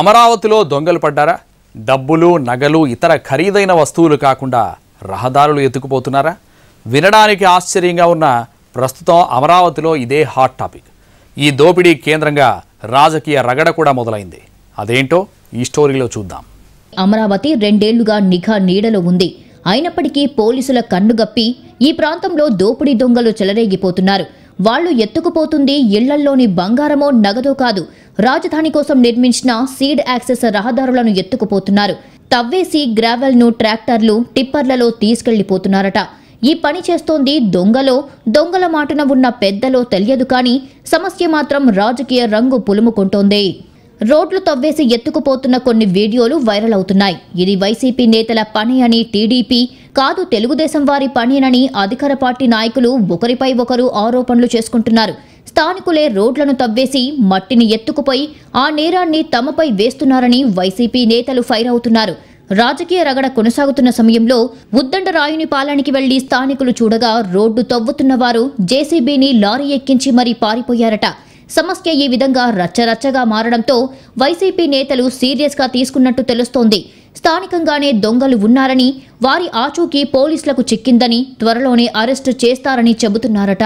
అమరావతిలో దొంగలు పడ్డారా డబ్బులు నగలు ఇతర ఖరీదైన వస్తువులు కాకుండా రహదారులు ఎత్తుకుపోతున్నారా వినడానికి ఆశ్చర్యంగా ఉన్న ప్రస్తుతం అమరావతిలో ఇదే హాట్ టాపిక్ ఈ దోపిడీ కేంద్రంగా రాజకీయ రగడ కూడా మొదలైంది అదేంటో ఈ స్టోరీలో చూద్దాం అమరావతి రెండేళ్లుగా నిఘా నీడలో ఉంది అయినప్పటికీ పోలీసుల కన్నుగప్పి ఈ ప్రాంతంలో దోపిడీ దొంగలు చెలరేగిపోతున్నారు వాళ్లు ఎత్తుకుపోతుంది ఇళ్లల్లోని బంగారమో నగదో కాదు రాజధాని కోసం నిర్మించిన సీడ్ యాక్సెస్ రహదారులను ఎత్తుకుపోతున్నారు తవ్వేసి గ్రావెల్ను ట్రాక్టర్లు టిప్పర్లలో తీసుకెళ్లిపోతున్నారట ఈ పని చేస్తోంది దొంగలో దొంగల మాటన ఉన్న పెద్దలో తెలియదు కానీ సమస్య మాత్రం రాజకీయ రంగు పులుముకుంటోంది రోడ్లు తవ్వేసి ఎత్తుకుపోతున్న కొన్ని వీడియోలు వైరల్ అవుతున్నాయి ఇది వైసీపీ నేతల పని అని టీడీపీ కాదు తెలుగుదేశం వారి పనినని అధికార పార్టీ నాయకులు ఒకరిపై ఒకరు ఆరోపణలు చేసుకుంటున్నారు స్థానికులే రోడ్లను తవ్వేసి మట్టిని ఎత్తుకుపోయి ఆ నేరాన్ని తమపై వేస్తున్నారని వైసీపీ నేతలు ఫైర్ అవుతున్నారు రాజకీయ రగడ కొనసాగుతున్న సమయంలో ఉద్దండ రాయుని పాలనికి వెళ్లి స్థానికులు చూడగా రోడ్డు తవ్వుతున్న వారు జేసీబీని లారీ ఎక్కించి మరీ పారిపోయారట సమస్య ఈ విధంగా రచ్చరచ్చగా మారడంతో వైసీపీ నేతలు సీరియస్గా తీసుకున్నట్టు తెలుస్తోంది స్థానికంగానే దొంగలు ఉన్నారని వారి ఆచూకీ పోలీసులకు చిక్కిందని త్వరలోనే అరెస్టు చేస్తారని చెబుతున్నారట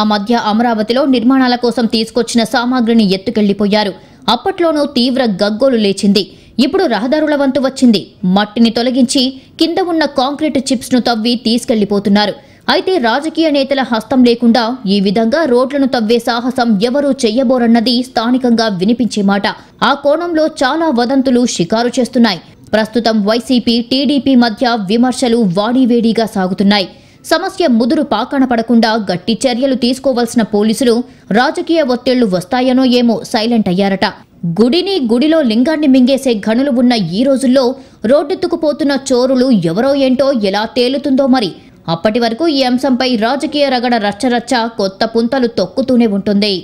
ఆ మధ్య అమరావతిలో నిర్మాణాల కోసం తీసుకొచ్చిన సామాగ్రిని ఎత్తుకెళ్లిపోయారు అప్పట్లోనూ తీవ్ర గగ్గోలు లేచింది ఇప్పుడు రహదారుల వంతు వచ్చింది మట్టిని తొలగించి కింద ఉన్న కాంక్రీట్ చిప్స్ను తవ్వి తీసుకెళ్లిపోతున్నారు అయితే రాజకీయ నేతల హస్తం లేకుండా ఈ విధంగా రోడ్లను తవ్వే సాహసం ఎవరూ చెయ్యబోరన్నది స్థానికంగా వినిపించే మాట ఆ కోణంలో చాలా వదంతులు షికారు చేస్తున్నాయి ప్రస్తుతం వైసీపీ టీడీపీ మధ్య విమర్శలు వాడివేడిగా సాగుతున్నాయి సమస్య ముదురు పాకన పడకుండా గట్టి చర్యలు తీసుకోవాల్సిన పోలీసులు రాజకీయ ఒత్తిళ్లు వస్తాయనో ఏమో సైలెంట్ అయ్యారట గుడిని గుడిలో లింగాన్ని మింగేసే గనులు ఉన్న ఈ రోజుల్లో రోడ్డెత్తుకుపోతున్న చోరులు ఎవరో ఏంటో ఎలా తేలుతుందో మరి అప్పటి వరకు ఈ అంశంపై రాజకీయ రగడ రచ్చరచ్చ కొత్త పుంతలు తొక్కుతూనే ఉంటుంది